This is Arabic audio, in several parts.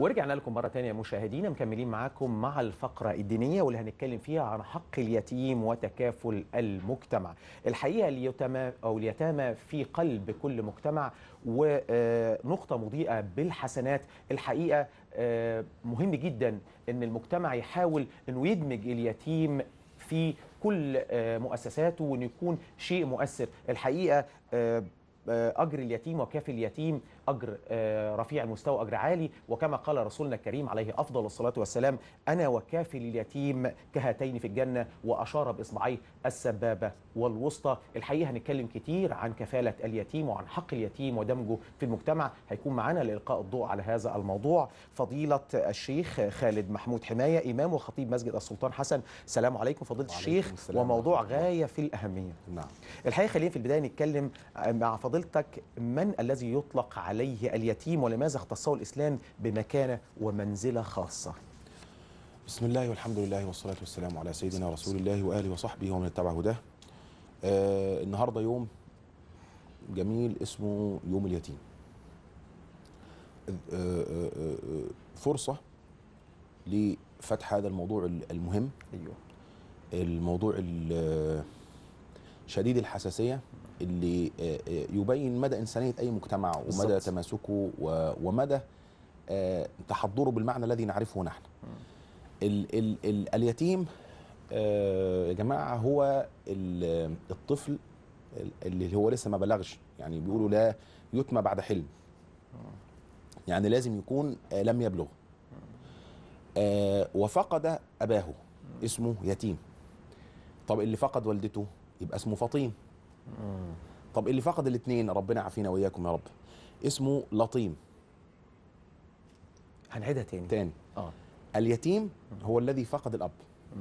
ورجعنا لكم مرة تانية مشاهدينا مكملين معاكم مع الفقرة الدينية واللي هنتكلم فيها عن حق اليتيم وتكافل المجتمع الحقيقة اليتامى أو اليتامى في قلب كل مجتمع ونقطة مضيئة بالحسنات الحقيقة آه، مهم جدا أن المجتمع يحاول أنه يدمج اليتيم في كل آه، مؤسساته وأن يكون شيء مؤثر الحقيقة آه، أجر اليتيم وكافل اليتيم أجر آه، رفيع المستوى أجر عالي وكما قال رسولنا الكريم عليه أفضل الصلاة والسلام أنا وكافل اليتيم كهاتين في الجنة وأشار بإصبعيه السبابة والوسطى الحقيقة هنتكلم كتير عن كفالة اليتيم وعن حق اليتيم ودمجه في المجتمع هيكون معانا لإلقاء الضوء على هذا الموضوع فضيلة الشيخ خالد محمود حماية إمام وخطيب مسجد السلطان حسن سلام عليكم فضيلة الشيخ وموضوع غاية في الأهمية نعم الحقيقة خلينا في البداية نتكلم مع فضيلتك من الذي يطلق على عليه اليتيم ولماذا اختصه الإسلام بمكانة ومنزلة خاصة بسم الله والحمد لله والصلاة والسلام على سيدنا رسول الله وآله وصحبه ومن اتبع هداه آه النهاردة يوم جميل اسمه يوم اليتيم آه آه آه فرصة لفتح هذا الموضوع المهم أيوه. الموضوع شديد الحساسية اللي آه، آه، يبين مدى انسانيه اي مجتمع ومدى بالزبط. تماسكه ومدى آه، تحضره بالمعنى الذي نعرفه نحن ال ال ال اليتيم يا جماعه هو الطفل اللي هو لسه ما بلغش يعني بيقولوا لا يتمى بعد حلم يعني لازم يكون لم يبلغ وفقد اباه اسمه يتيم طب اللي فقد والدته يبقى اسمه فطيم طب اللي فقد الاثنين ربنا عافينا واياكم يا رب اسمه لطيم هنعيدها تاني تاني اه اليتيم هو الذي فقد الاب م.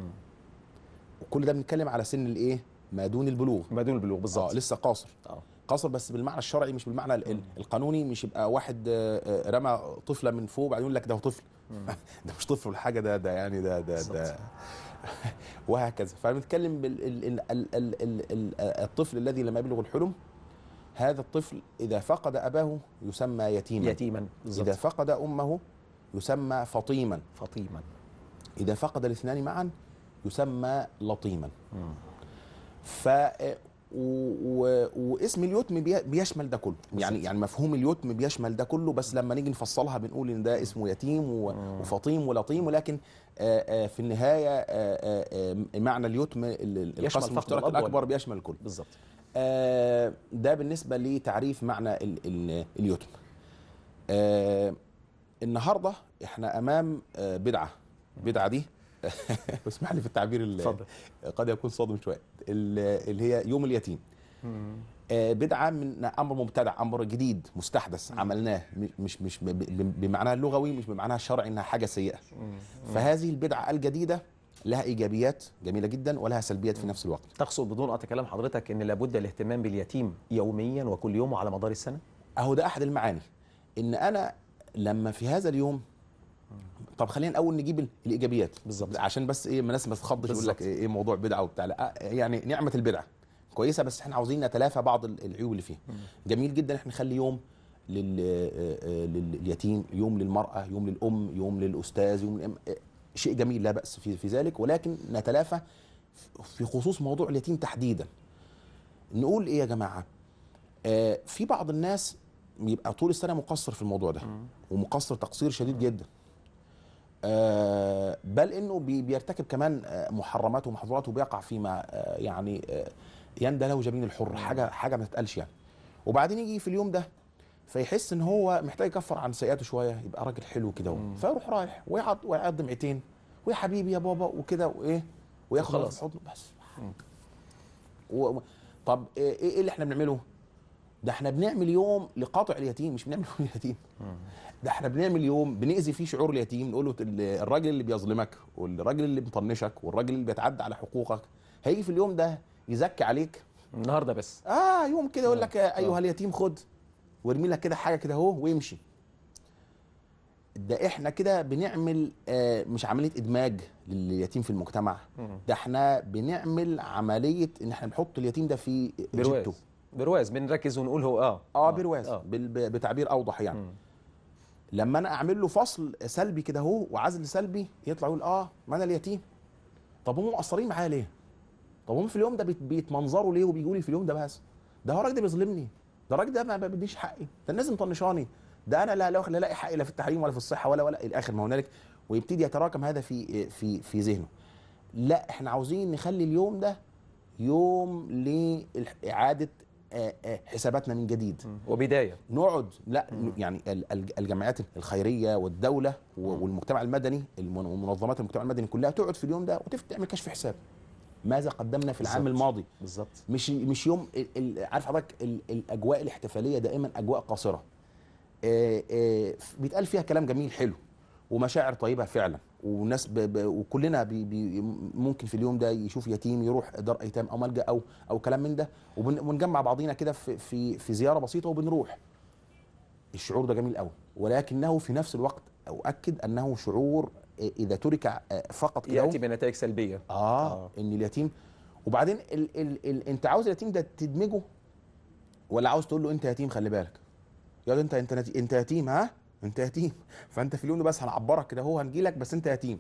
وكل ده بنتكلم على سن الايه ما دون البلوغ ما دون البلوغ بالظبط آه لسه قاصر آه. قاصر بس بالمعنى الشرعي مش بالمعنى القانوني مش يبقى واحد آه، آه، رمى طفله من فوق بعدين يقول لك ده هو طفل ده مش طفل ولا حاجه ده ده يعني ده ده ده وهكذا فبنتكلم آه، الطفل الذي لم يبلغ الحلم هذا الطفل اذا فقد اباه يسمى يتيما يتيما بالزبط. اذا فقد امه يسمى فطيما فطيما اذا فقد الاثنان معا يسمى لطيما ف آه، و... واسم اليتم بيشمل ده كله يعني يعني مفهوم اليتم بيشمل ده كله بس لما نيجي نفصلها بنقول ان ده اسمه يتيم و... وفطيم ولطيم ولكن آآ آآ في النهايه آآ معنى اليتم القسم المشترك الاكبر بيشمل الكل بالظبط ده بالنسبه لتعريف معنى ال... ال... اليتم النهارده احنا امام بدعه بدعه دي واسمح لي في التعبير اللي قد يكون صادم شويه اللي هي يوم اليتيم آه، بدعه من امر مبتدع امر جديد مستحدث عملناه مش مش بمعناها اللغوي مش بمعناها الشرعي انها حاجه سيئه فهذه البدعه الجديده لها ايجابيات جميله جدا ولها سلبيات في نفس الوقت تقصد بدون قطع كلام حضرتك ان لابد الاهتمام باليتيم يوميا وكل يوم وعلى مدار السنه اهو ده احد المعاني ان انا لما في هذا اليوم طب خلينا الاول نجيب الايجابيات بالظبط عشان بس ايه الناس ما تتخضش يقول لك إيه،, ايه موضوع بدعه وبتاع لا يعني نعمه البدعه كويسه بس احنا عاوزين نتلافى بعض العيوب اللي فيها جميل جدا احنا نخلي يوم آه، آه، آه، لليتيم يوم للمراه يوم للام يوم للاستاذ يوم للأم. شيء جميل لا باس في, في ذلك ولكن نتلافى في خصوص موضوع اليتيم تحديدا نقول ايه يا جماعه في بعض الناس بيبقى طول السنه مقصر في الموضوع ده ومقصر تقصير شديد جدا آه، بل انه بيرتكب كمان آه، محرمات ومحظورات وبيقع فيما آه، يعني يندى له جبين الحر نعم. حاجه حاجه ما تتقالش يعني وبعدين يجي في اليوم ده فيحس ان هو محتاج يكفر عن سيئاته شويه يبقى راجل حلو كده فيروح رايح ويقعد ويعض دمعتين ويا حبيبي يا بابا وكده وايه وياخد خلاص بس طب إيه،, ايه اللي احنا بنعمله؟ ده احنا بنعمل يوم لقاطع اليتيم مش بنعمل يوم اليتيم ده احنا بنعمل يوم بنأذي فيه شعور اليتيم نقول له الراجل اللي بيظلمك والراجل اللي مطنشك والراجل اللي بيتعدى على حقوقك هيجي في اليوم ده يزكي عليك النهارده بس اه يوم كده يقول آه. لك ايها آه. اليتيم خد وارمي لك كده حاجه كده اهو ويمشي ده احنا كده بنعمل آه، مش عمليه ادماج لليتيم في المجتمع ده احنا بنعمل عمليه ان احنا بنحط اليتيم ده في جيبته برواز بنركز ونقول هو اه اه برواز آه. آه. بتعبير اوضح يعني م. لما انا اعمل له فصل سلبي كده اهو وعزل سلبي يطلع يقول اه ما انا اليتيم طب هم مقصرين معايا ليه؟ طب هم في اليوم ده بيتمنظروا ليه وبيجوا لي إيه في اليوم ده بس؟ ده هو الراجل ده بيظلمني، ده الراجل ده ما بديش حقي، ده الناس مطنشاني، ده انا لا لا الاقي حقي لا في التحريم ولا في الصحه ولا ولا الى اخر ما هنالك ويبتدي يتراكم هذا في في في ذهنه. لا احنا عاوزين نخلي اليوم ده يوم لإعادة آه، آه، حساباتنا من جديد وبدايه نقعد لا يعني الجمعيات الخيريه والدوله والمجتمع المدني ومنظمات المجتمع المدني كلها تقعد في اليوم ده وتعمل كشف حساب ماذا قدمنا في العام الماضي بالظبط مش مش يوم عارف حضرتك الاجواء الاحتفاليه دائما اجواء قاصره آه، بيتقال فيها كلام جميل حلو ومشاعر طيبه فعلا وناس ب... ب... وكلنا ب... ب... ممكن في اليوم ده يشوف يتيم يروح دار ايتام او ملجا او او كلام من ده وبن... ونجمع بعضينا كده في... في في زياره بسيطه وبنروح الشعور ده جميل قوي ولكنه في نفس الوقت اؤكد انه شعور اذا ترك آه، فقط كده ياتي بنتائج سلبيه آه, اه ان اليتيم وبعدين ال... ال... ال... انت عاوز اليتيم ده تدمجه ولا عاوز تقول له انت يتيم خلي بالك يا انت انت انت يتيم ها انت يتيم فانت في اليوم ده بس هنعبرك كده هو هنجي لك بس انت يتيم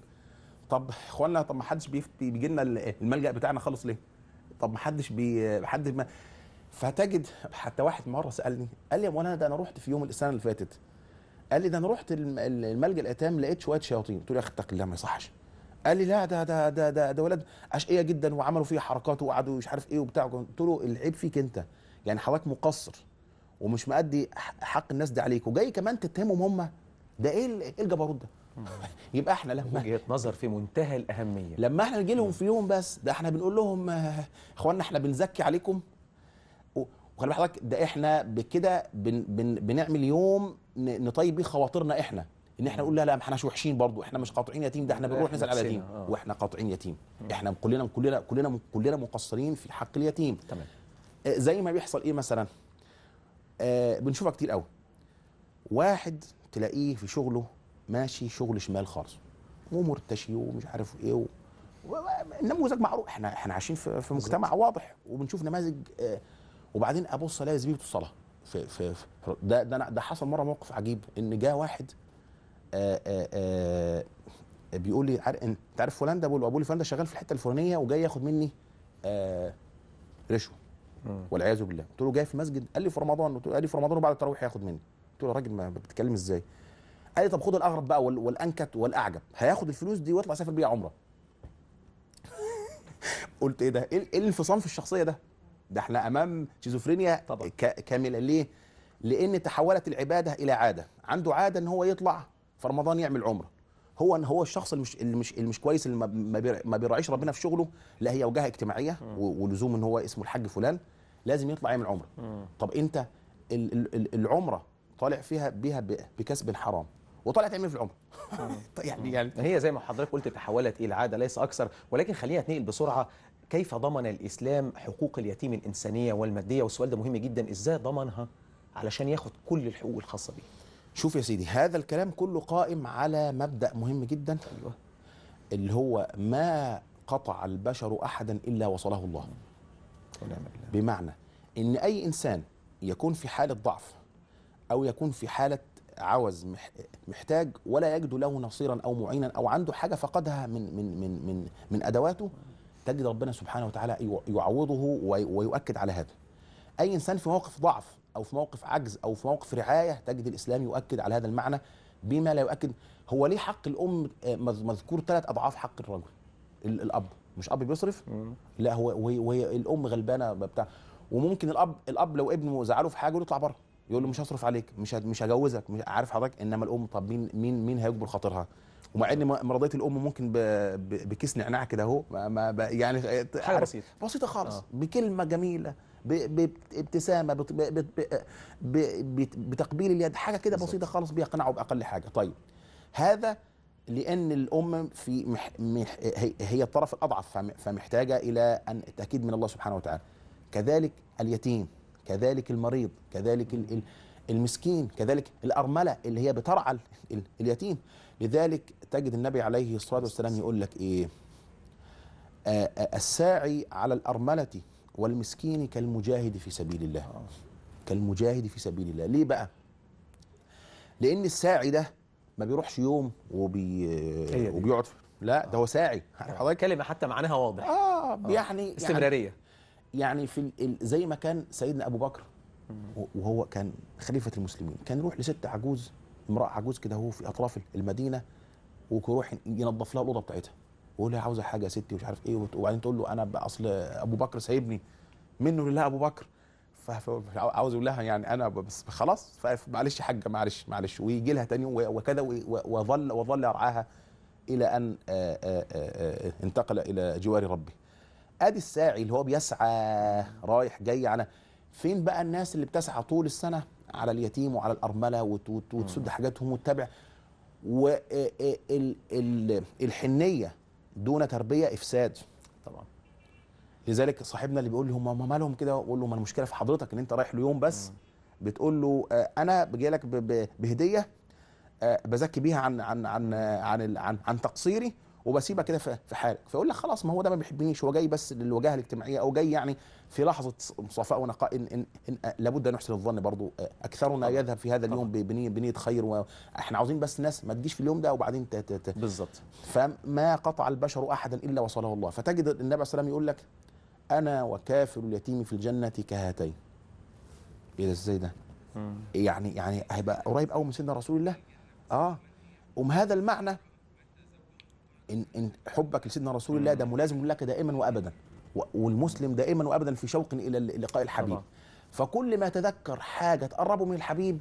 طب اخوانا طب ما حدش بيجي لنا الملجا بتاعنا خالص ليه؟ طب ما حدش بي حد ما فتجد حتى واحد مره سالني قال لي يا مولانا ده انا رحت في يوم السنه اللي فاتت قال لي ده انا رحت الملجا الايتام لقيت شويه شياطين قلت له يا اخي اتق الله ما يصحش قال لي لا ده ده ده ده, ده ولاد اشقيه جدا وعملوا فيه حركات وقعدوا مش عارف ايه وبتاع قلت له العيب فيك انت يعني حضرتك مقصر ومش مأدي حق الناس ده عليك وجاي كمان تتهمهم هم ده ايه ايه الجبروت ده؟ يبقى احنا لما وجهه نظر في منتهى الاهميه لما احنا نجي لهم في يوم بس ده احنا بنقول لهم آه، اخواننا احنا بنزكي عليكم وخلي بالك ده احنا بكده بن بن بنعمل يوم نطيب بيه خواطرنا احنا ان احنا نقول لا لا ما احناش وحشين برضو احنا مش قاطعين يتيم ده احنا بنروح نسال على يتيم آه. واحنا قاطعين يتيم احنا كلنا كلنا كلنا كلنا مقصرين في حق اليتيم تمام آه، زي ما بيحصل ايه مثلا آه بنشوفها كتير قوي واحد تلاقيه في شغله ماشي شغل شمال خالص ومرتشي ومش عارف ايه و... النموذج معروف احنا احنا عايشين في, في مجتمع واضح وبنشوف نماذج آه وبعدين ابص الاقي زميلي الصلاه في, في, ده ده ده حصل مره موقف عجيب ان جه واحد آآ آه، آآ آه، آه، بيقول لي انت عارف فلان ده بقول له فلان ده شغال في الحته الفلانيه وجاي ياخد مني رشوه والعياذ بالله قلت له جاي في مسجد قال لي في رمضان قلت له قال لي في رمضان وبعد التراويح هياخد مني قلت له يا راجل ما بتتكلم ازاي قال لي طب خد الاغرب بقى والانكت والاعجب هياخد الفلوس دي ويطلع يسافر بيها عمره قلت ايه ده إيه, ايه الانفصام في الشخصيه ده ده احنا امام شيزوفرينيا كامله ليه لان تحولت العباده الى عاده عنده عاده ان هو يطلع في رمضان يعمل عمره هو ان هو الشخص اللي مش اللي مش اللي مش كويس اللي ما بيراعيش ربنا في شغله لا هي وجهه اجتماعيه ولزوم ان هو اسمه الحاج فلان لازم يطلع يعمل عمره طب انت العمره طالع فيها بها بكسب الحرام وطالع تعمل إيه في العمر يعني يعني هي زي ما حضرتك قلت تحولت الى عاده ليس اكثر ولكن خلينا نتنقل بسرعه كيف ضمن الاسلام حقوق اليتيم الانسانيه والماديه والسؤال ده مهم جدا ازاي ضمنها علشان ياخد كل الحقوق الخاصه بيه شوف يا سيدي هذا الكلام كله قائم على مبدا مهم جدا ايوه اللي هو ما قطع البشر احدا الا وصله الله بمعنى ان اي انسان يكون في حاله ضعف او يكون في حاله عوز محتاج ولا يجد له نصيرا او معينا او عنده حاجه فقدها من من من من من ادواته تجد ربنا سبحانه وتعالى يعوضه ويؤكد على هذا. اي انسان في موقف ضعف او في موقف عجز او في موقف رعايه تجد الاسلام يؤكد على هذا المعنى بما لا يؤكد هو ليه حق الام آه، مذكور ثلاث اضعاف حق الرجل الاب مش اب بيصرف لا هو وهي, وهي الام غلبانه بتاع وممكن الاب الاب لو ابنه زعله في حاجه يطلع بره يقول له مش هصرف عليك مش مش هجوزك مش عارف حضرتك انما الام طب مين مين مين هيجبر خاطرها ومع ان مرضيه الام ممكن بكيس نعناع كده اهو يعني حاجه بسيطه بسيطه خالص آه. بكلمه جميله بابتسامه بتقبيل اليد حاجه كده بسيطه خالص بيقنعه باقل حاجه طيب هذا لان الامه في مح... مح... هي الطرف الاضعف فمحتاجه الى ان التاكيد من الله سبحانه وتعالى كذلك اليتيم كذلك المريض كذلك ال... المسكين كذلك الارمله اللي هي بترعى ال... اليتيم لذلك تجد النبي عليه الصلاه والسلام يقول لك ايه الساعي على الارمله والمسكين كالمجاهد في سبيل الله آه. كالمجاهد في سبيل الله ليه بقى لان الساعي ده ما بيروحش يوم وبي... وبيقعد لا ده هو ساعي يعني حضرتك كلمه حتى معناها واضح اه, آه، يعني-, يعني استمراريه يعني في زي ما كان سيدنا ابو بكر وهو كان خليفه المسلمين كان يروح لست عجوز امراه عجوز كده هو في اطراف المدينه ويروح ينظف لها الاوضه بتاعتها ويقول لها عاوزه حاجه يا ستي ومش عارف ايه وبعدين تقول له انا اصل ابو بكر سايبني منه لله ابو بكر عاوز اقول لها يعني انا بس خلاص معلش يا حاجه معلش معلش ويجي لها تاني يوم وكذا وظل وظل يرعاها الى ان آه، آه، آه، انتقل الى جوار ربه ادي الساعي اللي هو بيسعى رايح جاي على فين بقى الناس اللي بتسعى طول السنه على اليتيم وعلى الارمله وتسد حاجاتهم وتتابع والحنيه دون تربيه افساد طبعا لذلك صاحبنا اللي بيقول لي هم مالهم كده اقول له ما المشكله في حضرتك ان انت رايح له يوم بس بتقول له آه، انا جاي لك بهديه آه، بزكي بيها عن عن عن عن عن, عن تقصيري وبسيبها كده في حالك فيقول لك خلاص ما هو ده ما بيحبنيش هو جاي بس للوجاهه الاجتماعيه او جاي يعني في لحظه صفاء ونقاء إن, إن, إن آه، لابد ان نحسن الظن برضو اكثرنا يذهب في هذا اليوم بنيه بنيه خير واحنا عاوزين بس الناس ما تجيش في اليوم ده وبعدين بالظبط فما قطع البشر احدا الا وصله الله فتجد النبي صلى الله عليه وسلم يقول لك انا وكافر اليتيم في الجنه كهاتين ايه ده ازاي ده يعني يعني هيبقى قريب قوي من سيدنا رسول الله اه ام هذا المعنى ان ان حبك لسيدنا رسول الله ده ملازم لك دائما وابدا والمسلم دائما وابدا في شوق الى لقاء الحبيب فكل ما تذكر حاجه تقربه من الحبيب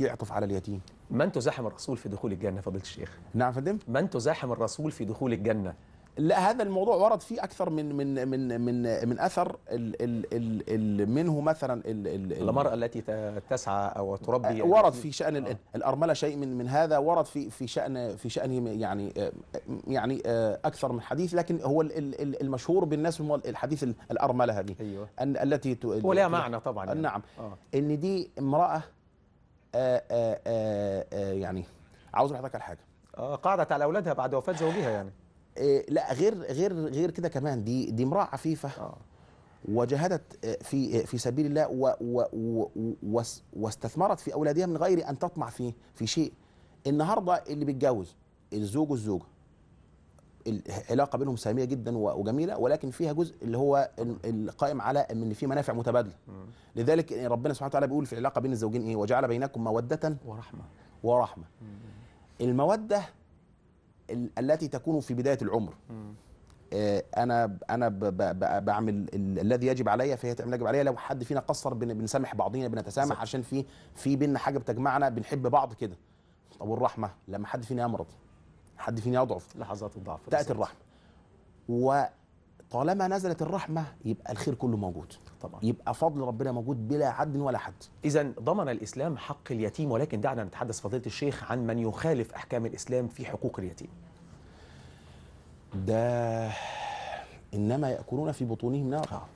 يعطف على اليتيم من تزاحم الرسول في دخول الجنه فضيله الشيخ نعم فندم من تزاحم الرسول في دخول الجنه لا هذا الموضوع ورد فيه اكثر من من من من, من اثر الـ الـ الـ الـ منه مثلا الـ الـ المراه التي تسعى او تربي أه، ورد في شان آه. الارمله شيء من من هذا ورد في في شان في شانه يعني آه، يعني آه، اكثر من حديث لكن هو المشهور بالناس هو الحديث الارمله هذه أيوة. أن التي هو لها معنى طبعا يعني. نعم آه. ان دي امراه آآ آآ آآ يعني عاوز اقول لحضرتك على حاجه آه قعدت على اولادها بعد وفاه زوجها يعني آه، لا غير غير غير كده كمان دي دي امراه عفيفه آه. وجاهدت في في سبيل الله و و و واستثمرت في اولادها من غير ان تطمع في في شيء النهارده اللي بيتجوز الزوج والزوجه العلاقه بينهم ساميه جدا وجميله ولكن فيها جزء اللي هو القائم على ان في منافع متبادله لذلك ربنا سبحانه وتعالى بيقول في العلاقه بين الزوجين ايه وجعل بينكم موده ورحمه ورحمه الموده التي تكون في بدايه العمر آه، انا انا بعمل الذي يجب عليا فهي تعمل يجب عليا لو حد فينا قصر بنسامح بعضينا بنتسامح عشان في في بينا حاجه بتجمعنا بنحب بعض كده طب والرحمه لما حد فينا يمرض حد فينا يضعف لحظات الضعف تاتي الرحمه و طالما نزلت الرحمه يبقى الخير كله موجود طبعا يبقى فضل ربنا موجود بلا حد ولا حد اذا ضمن الاسلام حق اليتيم ولكن دعنا نتحدث فضيله الشيخ عن من يخالف احكام الاسلام في حقوق اليتيم ده انما ياكلون في بطونهم نارا آه.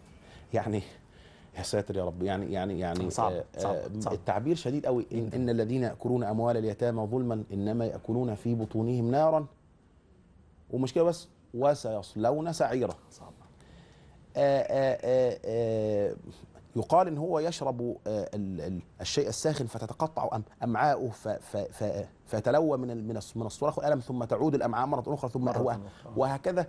يعني يا ساتر يا رب يعني يعني يعني صعب, آه، صعب, آه، صعب التعبير شديد قوي إن, ان الذين ياكلون اموال اليتامى ظلما انما ياكلون في بطونهم نارا ومشكله بس وسيصلون سعيرا آه، آه، آه، يقال ان هو يشرب الشيء الساخن فتتقطع امعاؤه فيتلوى من من الصراخ والم ثم تعود الامعاء مره اخرى ثم هو وهكذا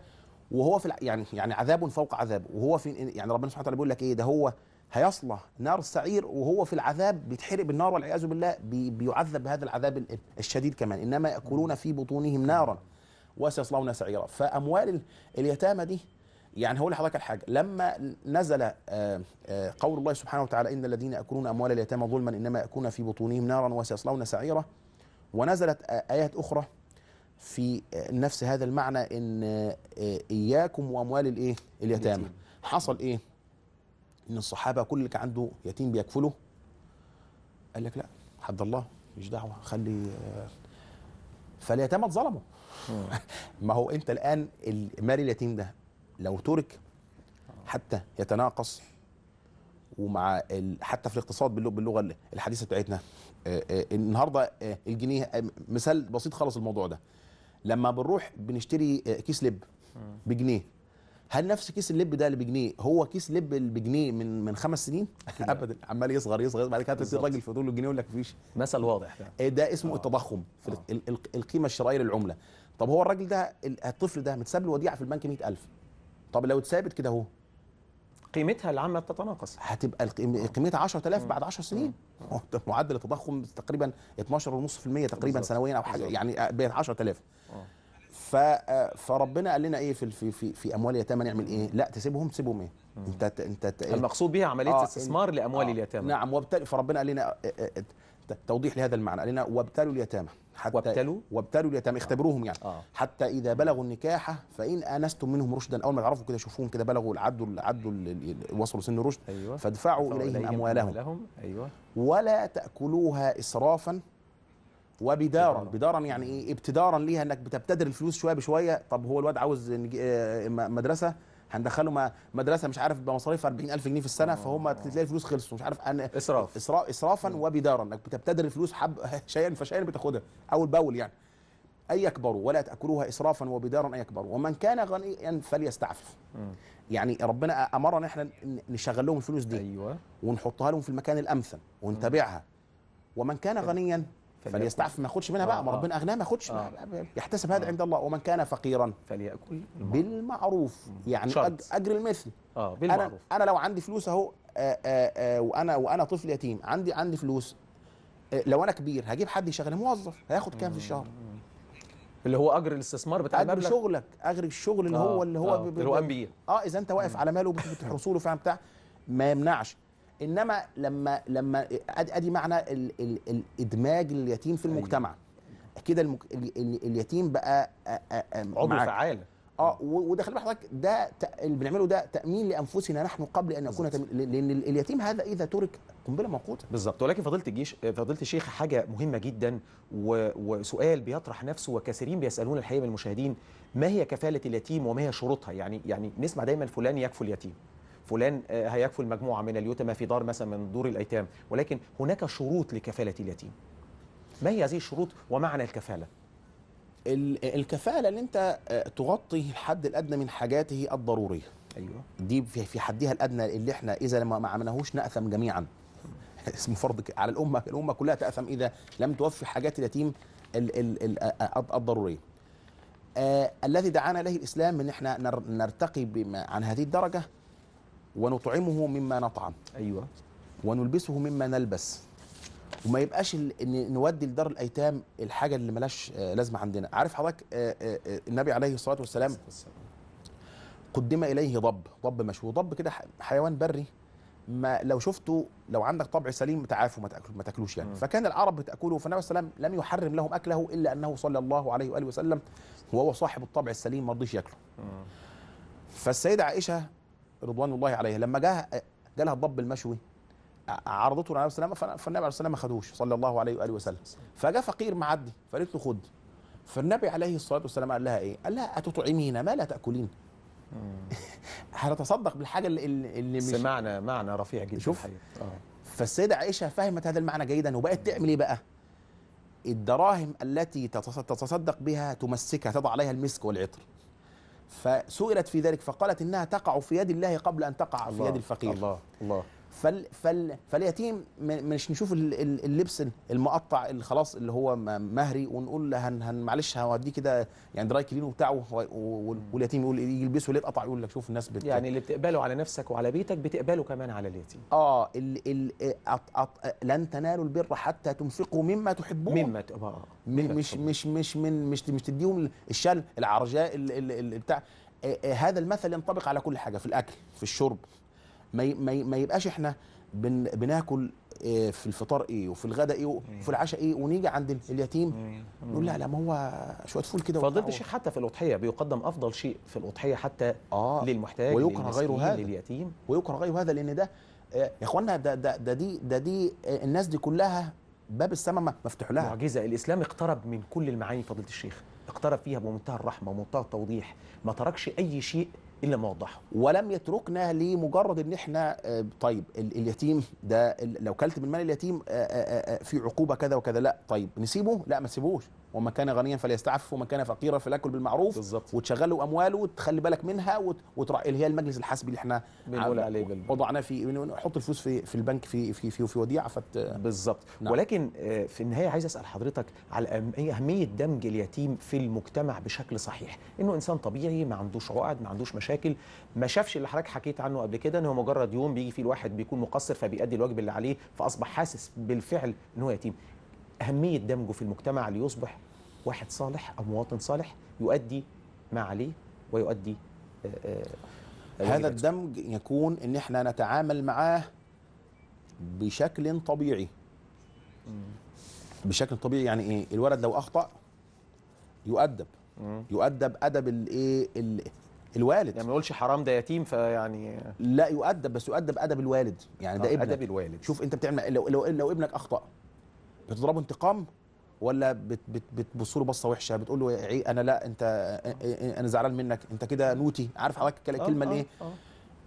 وهو في يعني يعني عذاب فوق عذاب وهو في يعني ربنا سبحانه وتعالى بيقول لك ايه ده هو هيصلى نار السعير وهو في العذاب بيتحرق بالنار والعياذ بالله بيعذب بهذا العذاب الشديد كمان انما ياكلون في بطونهم نارا وسيصلون سعيرا فاموال اليتامى دي يعني هقول لحضرتك الحاجه لما نزل آه، آه، قول الله سبحانه وتعالى ان الذين ياكلون اموال اليتامى ظلما انما ياكلون في بطونهم نارا وسيصلون سعيرا ونزلت آه، ايات اخرى في نفس هذا المعنى ان اياكم واموال الايه اليتامى حصل ايه ان الصحابه كل اللي كان عنده يتيم بيكفله قال لك لا حد الله مش دعوه خلي فاليتامى اتظلموا ما هو انت الان المال اليتيم ده لو ترك حتى يتناقص ومع حتى في الاقتصاد باللغه الحديثه بتاعتنا آه، آه، النهارده آه، الجنيه مثال بسيط خالص الموضوع ده لما بنروح بنشتري كيس لب بجنيه هل نفس كيس اللب ده اللي بجنيه هو كيس لب اللي بجنيه من من خمس سنين؟ ابدا عمال يصغر يصغر بعد كده تصير راجل في طول الجنيه يقول لك مفيش مثل واضح ده, إيه، ده اسمه آه. التضخم آه. القيمه الشرائيه للعمله طب هو الراجل ده الطفل ده متساب له وديعه في البنك 100000 طب لو اتثابت كده اهو قيمتها العامه بتتناقص هتبقى آه. قيمتها 10000 آه. بعد 10 سنين آه. معدل التضخم تقريبا 12.5% تقريبا سنويا او حاجه يعني بقت 10000 آه، فربنا قال لنا ايه في في في, في اموال اليتامى نعمل ايه لا تسيبهم تسيبهم ايه انت انت إيه؟ المقصود بها عمليه آه استثمار لاموال آه اليتامى نعم وبالتالي فربنا قال لنا آه، آه، توضيح لهذا المعنى قال لنا وابتلوا اليتامى حتى وابتلوا وابتلوا اليتامى اختبروهم يعني آه. حتى اذا بلغوا النكاح فان انستم منهم رشدا اول ما تعرفوا كده شوفوهم كده بلغوا عدوا عدوا وصلوا سن الرشد أيوة. فادفعوا اليهم اموالهم, أموالهم. أيوة. ولا تاكلوها اسرافا وبدارا بدارا يعني ايه ابتدارا ليها انك بتبتدر الفلوس شويه بشويه طب هو الواد عاوز آه، مدرسه هندخله مدرسه مش عارف بمصاريف 40000 جنيه في السنه آه. فهم تلاقي الفلوس خلصوا مش عارف اسراف إسرا... اسرافا وبدارا انك بتبتدر الفلوس حب شيئا فشيئا بتاخدها اول باول يعني أن يكبروا ولا تأكلوها إسرافا وبدارا أن يكبروا ومن كان غنيا فليستعفف يعني ربنا أمرنا إحنا نشغل لهم الفلوس دي أيوة. ونحطها لهم في المكان الأمثل ونتابعها ومن كان غنيا فليستعف ما ياخدش منها بقى ما آه، آه. ربنا اغناه ما ياخدش آه. يحتسب هذا عند الله ومن كان فقيرا فليأكل بالمعروف يعني اجر المثل اه بالمعروف انا, أنا لو عندي فلوس اهو وانا وانا طفل يتيم عندي عندي فلوس لو انا كبير هجيب حد يشغل موظف هياخد كام في الشهر اللي هو اجر الاستثمار بتاع اجر شغلك اجر الشغل اللي هو اللي هو آه اذا انت واقف على ماله بتحرسوا فعلا بتاع ما يمنعش انما لما لما ادي معنى ال ال الادماج لليتيم في أيوه. المجتمع كده المك... ال... ال... اليتيم بقى عضو فعال اه وده خلي بالك ده ت... اللي بنعمله ده تامين لانفسنا نحن قبل ان نكون تم... لان اليتيم هذا اذا ترك قنبله موقوته بالظبط ولكن فضيله الجيش فضيله الشيخ حاجه مهمه جدا و... وسؤال بيطرح نفسه وكثيرين بيسالون الحقيقه من المشاهدين ما هي كفاله اليتيم وما هي شروطها يعني يعني نسمع دايما فلان يكفل يتيم فلان آه، هيكفل مجموعه من اليتامى في دار مثلا من دور الايتام ولكن هناك شروط لكفاله اليتيم ما هي هذه الشروط ومعنى الكفاله الكفاله ان انت آه، تغطي الحد الادنى من حاجاته الضروريه ايوه دي في حدها الادنى اللي احنا اذا ما عملناهوش ناثم جميعا اسم فرض على الامه الامه كلها تاثم اذا لم توفي حاجات اليتيم آه، الضروريه الذي دعانا اليه الاسلام ان احنا نرتقي عن هذه الدرجه ونطعمه مما نطعم ايوه ونلبسه مما نلبس وما يبقاش ان نودي لدار الايتام الحاجه اللي ملاش آه، لازمه عندنا عارف حضرتك آه، آه، النبي عليه الصلاه والسلام قدم اليه ضب ضب مشوي ضب كده حيوان بري ما لو شفته لو عندك طبع سليم تعافه ما, ما تاكلوش يعني فكان العرب بتاكله فالنبي صلى الله عليه وسلم لم يحرم لهم اكله الا انه صلى الله عليه واله وسلم وهو صاحب الطبع السليم ما رضيش ياكله فالسيده عائشه رضوان الله عليها لما جاء جالها الضب المشوي عرضته عليه والسلام فالنبي عليه والسلام ما خدوش صلى الله عليه واله وسلم فجاء فقير معدي فقالت له خد فالنبي عليه الصلاه والسلام قال لها ايه؟ قال لها اتطعمين ما لا تاكلين هنتصدق بالحاجه اللي, اللي مش معنى معنى رفيع جدا شوف آه. فالسيده عائشه فهمت هذا المعنى جيدا وبقت تعمل ايه بقى؟ الدراهم التي تتصدق بها تمسكها تضع عليها المسك والعطر فسئلت في ذلك فقالت إنها تقع في يد الله قبل أن تقع الله في يد الفقير الله الله فال فال فاليتيم مش نشوف اللبس المقطع اللي خلاص اللي هو مهري ونقول هن هن معلش هوديه كده يعني دراي كلين وبتاع واليتيم يقول يلبسه ليه اتقطع يقول لك شوف الناس بت يعني اللي بتقبله على نفسك وعلى بيتك بتقبله كمان على اليتيم اه ال ال أط أط لن تنالوا البر حتى تنفقوا مما تحبون مما تبقى. آه، آه، مش مش مش من مش مش تديهم الشل العرجاء بتاع هذا المثل ينطبق على كل حاجه في الاكل في الشرب ما يبقاش احنا بن بناكل آه، في الفطار ايه وفي الغداء ايه وفي العشاء ايه ونيجي عند اليتيم نقول لا لا ما هو شويه فول كده فضيله الشيخ حتى في الاضحيه بيقدم افضل شيء في الاضحيه حتى آه للمحتاج ويكره غير هذا لليتيم ويكره غير هذا لان ده آه، يا اخوانا ده, ده ده دي ده دي آه، الناس دي كلها باب السماء مفتوح لها معجزه الاسلام اقترب من كل المعاني فضيله الشيخ اقترب فيها بمنتهى الرحمه ومنتهى التوضيح ما تركش اي شيء الا ما وضحه ولم يتركنا لمجرد ان احنا آه، طيب اليتيم ده لو كلت من مال اليتيم آه، آه، في عقوبه كذا وكذا لا طيب نسيبه لا ما تسيبوش ومن كان غنيا فليستعف ومن كان فقيرا فليأكل بالمعروف بالظبط وتشغلوا امواله وتخلي بالك منها وتراعي اللي هي المجلس الحسبي اللي احنا بنقول آه، عليه وضعناه في نحط الفلوس في في البنك في في في, في وديعه فت بالظبط نعم. ولكن آه، في النهايه عايز اسال حضرتك على إيه اهميه دمج اليتيم في المجتمع بشكل صحيح انه انسان طبيعي ما عندوش عقد ما عندوش مشاكل ما شافش اللي حضرتك حكيت عنه قبل كده ان هو مجرد يوم بيجي فيه الواحد بيكون مقصر فبيأدي الواجب اللي عليه فاصبح حاسس بالفعل ان هو يتيم أهمية دمجه في المجتمع ليصبح واحد صالح أو مواطن صالح يؤدي ما عليه ويؤدي آه، آه، يعني هذا الدمج يكون ان احنا نتعامل معاه بشكل طبيعي بشكل طبيعي يعني ايه الولد لو اخطا يؤدب يؤدب ادب الايه الوالد يعني ما يقولش حرام ده يتيم فيعني لا يؤدب بس يؤدب ادب الوالد يعني ده آه، ابنك ادب الوالد شوف انت بتعمل لو لو, لو ابنك اخطا بتضربه انتقام ولا بتبص له بصه وحشه بتقول له ايه انا لا انت انا زعلان منك انت كده نوتي عارف حضرتك الكلمه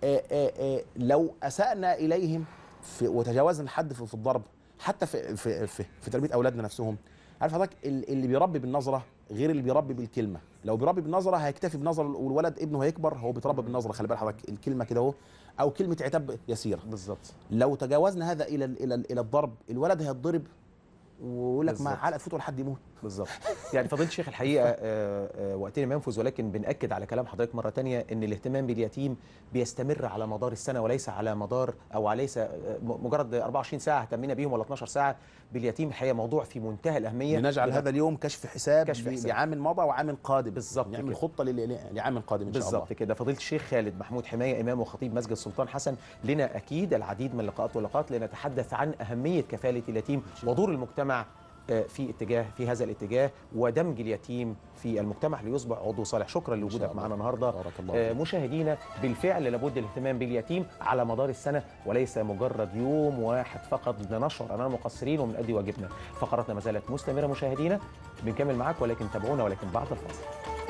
آه ايه لو اسانا اليهم في وتجاوزنا الحد في الضرب حتى في في في, في تربيه اولادنا نفسهم عارف حضرتك اللي بيربي بالنظره غير اللي بيربي بالكلمه لو بيربي بالنظره هيكتفي بنظره والولد ابنه هيكبر هو بيتربى بالنظره خلي بال حضرتك الكلمه كده اهو او كلمه عتاب يسيره بالظبط لو تجاوزنا هذا الى الى الى الضرب الولد هيتضرب ويقول لك ما علقه تفوته لحد يموت بالظبط يعني فضيله الشيخ الحقيقه آه، آه، وقتنا ما ينفذ ولكن بناكد على كلام حضرتك مره ثانيه ان الاهتمام باليتيم بيستمر على مدار السنه وليس على مدار او ليس آه، مجرد 24 ساعه اهتمينا بيهم ولا 12 ساعه باليتيم الحقيقه موضوع في منتهى الاهميه لنجعل هذا اليوم كشف حساب, كشف حساب. لعام مضى وعام قادم بالظبط نعمل يعني خطه لعام قادم ان شاء الله بالظبط كده فضيله الشيخ خالد محمود حمايه امام وخطيب مسجد السلطان حسن لنا اكيد العديد من اللقاءات واللقاءات لنتحدث عن اهميه كفاله اليتيم ودور المجتمع آه، في اتجاه في هذا الاتجاه ودمج اليتيم في المجتمع ليصبح عضو صالح شكرا لوجودك معنا النهارده آه، مشاهدينا بالفعل لابد الاهتمام باليتيم على مدار السنه وليس مجرد يوم واحد فقط لنشعر اننا مقصرين ونؤدي واجبنا فقراتنا ما زالت مستمره مشاهدينا بنكمل معاك ولكن تابعونا ولكن بعد الفاصل